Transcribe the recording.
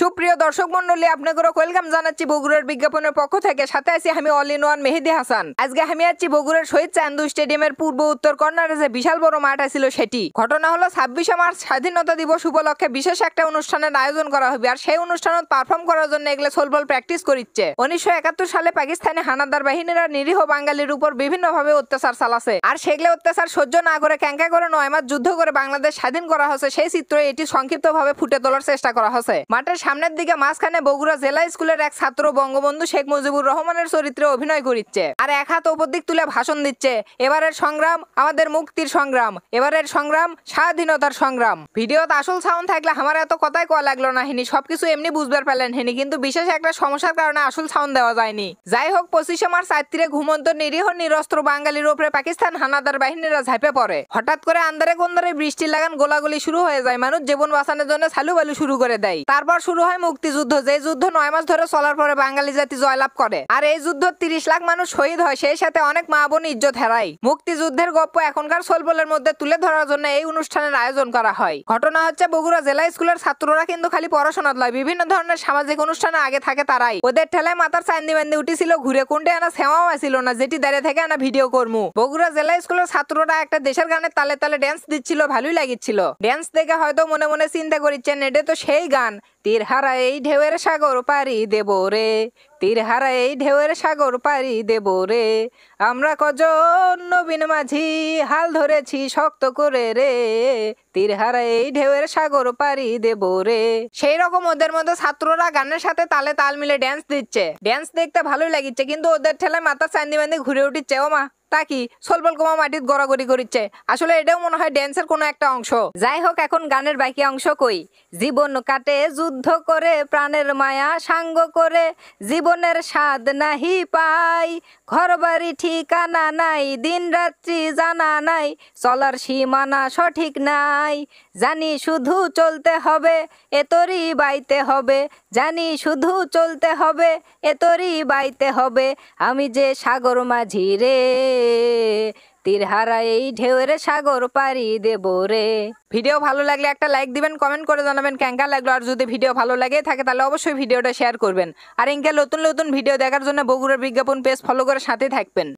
সুপ্রিয় দর্শক মন্ডলী আপনাদের ওয়েলকাম জানাচ্ছি বগুড়ার বিজ্ঞাপনের পক্ষ থেকে সাথে আছি আমি all in one Mehedi Hasan আজকে আমি আছি বগুড়ার শহীদ চান্দু স্টেডিয়ামের পূর্ব উত্তর কর্নারে যে বিশাল বড় মাঠ আছিল সেটি ঘটনা হলো ছাব্বিশে মার্চ স্বাধীনতা দিবস উপলক্ষে বিশেষ একটা অনুষ্ঠানের আয়োজন করা হবে আর সেই অনুষ্ঠানত পারফর্ম করার জন্য এগুলো সোলবল প্র্যাকটিস করিচ্ছে উনিশশো একাত্তর সালে পাকিস্তানি হানাদার বাহিনীরা নিরীহ বাঙালির উপর বিভিন্নভাবে অত্যাচার চালাছে আর সেগুলো অত্যাচার সহ্য না করে ক্যাঙ্কা করে নয় মাস যুদ্ধ করে বাংলাদেশ স্বাধীন করা হয়েছে সেই চিত্র এটি সংক্ষিপ্তভাবে ফুটে তোলার চেষ্টা করা হয়েছে মাঠের সামনের দিকে মাঝখানে বগুড়া জেলা স্কুলের এক ছাত্র বঙ্গবন্ধু শেখ মুজিবুর রহমানের চরিত্রে অভিনয় করিচ্ছে আর এক হাত ওপর দিক তুলে ভাষণ দিচ্ছে এবারের সংগ্রাম আমাদের মুক্তির সংগ্রাম এবারের সংগ্রাম স্বাধীনতার সংগ্রাম ভিডিওতে আসল সাউন্ড থাকলে আমার এত কথাই কয়া লাগলো না হিনি সবকিছু এমনি বুঝবার পেলেন হিনি কিন্তু বিশেষ একটা সমস্যার কারণে আসল সাউন্ড দেওয়া যায়নি যাই হোক পঁচিশে মার্চ রাত্রিরে ঘুমন্ত নিরীহ নিরস্ত্র বাঙালির উপরে পাকিস্তান হানাদার বাহিনীরা ঝাঁপে পড়ে হঠাৎ করে আন্দারে গন্দারে বৃষ্টি লাগান গোলাগুলি শুরু হয়ে যায় মানুষ জীবন বাঁচানোর জন্য সালু বালু শুরু করে দেয় তারপর শুরু হয় মুক্তিযুদ্ধ যে যুদ্ধ নয় মাস ধরে চলার পরে বাঙালি জাতি জয়লাভ করে আর এই যুদ্ধ তিরিশ লাখ মানুষ শহীদ হয় সেই সাথে অনেক মা বোন ইজ্জত হেরায় মুক্তিযুদ্ধের গপ্প এখনকার সলবলের মধ্যে তুলে ধরার জন্য এই অনুষ্ঠানের আয়োজন করা হয় ঘটনা হচ্ছে বগুড়া জেলা স্কুলের ছাত্ররা কিন্তু খালি পড়াশোনা লয় বিভিন্ন ধরনের সামাজিক অনুষ্ঠানে আগে থাকে তারাই ওদের ঠেলায় মাতার চান্দি বান্দি উঠেছিল ঘুরে কুন্ডে আনা সেওয়াও আসিল না যেটি দাঁড়িয়ে থেকে আনা ভিডিও কর্মু বগুড়া জেলা স্কুলের ছাত্ররা একটা দেশের গানে তালে তালে ড্যান্স দিচ্ছিল ভালোই লাগিচ্ছিল ড্যান্স দেখে হয়তো মনে মনে চিন্তা করিচ্ছেন এটা তো সেই গান তীর হারাই ঢেউয়ের সাগর পারি দেব রে তীর হারাই ঢেউয়ের সাগর পারি দেব রে আমরা কজন নবীন মাঝি হাল ধরেছি শক্ত করে রে তীর হারাই ঢেউয়ের সাগর পারি দেব রে সেই রকম ওদের মধ্যে ছাত্ররা গানের সাথে তালে তাল মিলে ড্যান্স দিচ্ছে ড্যান্স দেখতে ভালোই লাগিচ্ছে কিন্তু ওদের ঠেলে মাথা চান্দি বান্দি ঘুরে উঠিচ্ছে ও মা তাকি কি সলবল মাটিত গড়াগড়ি করিচ্ছে আসলে এটাও মনে হয় ড্যান্সের কোনো একটা অংশ যাই হোক এখন গানের বাকি অংশ কই জীবন কাটে যুদ্ধ করে প্রাণের মায়া সাঙ্গ করে জীবনের স্বাদ নাহি পাই ঘর বাড়ি ঠিকানা নাই দিন রাত্রি জানা নাই চলার সীমানা সঠিক নাই জানি শুধু চলতে হবে এতরি বাইতে হবে জানি শুধু চলতে হবে এতরি বাইতে হবে আমি যে সাগর মাঝিরে রে তীর হারা এই ঢেউরে সাগর পারি দেব রে ভিডিও ভালো লাগলে একটা লাইক দিবেন কমেন্ট করে জানাবেন ক্যাঙ্কা লাগলো আর যদি ভিডিও ভালো লাগে থাকে তাহলে অবশ্যই ভিডিওটা শেয়ার করবেন আর ইনকে নতুন নতুন ভিডিও দেখার জন্য বগুড়ার বিজ্ঞাপন পেজ ফলো করে সাথে থাকবেন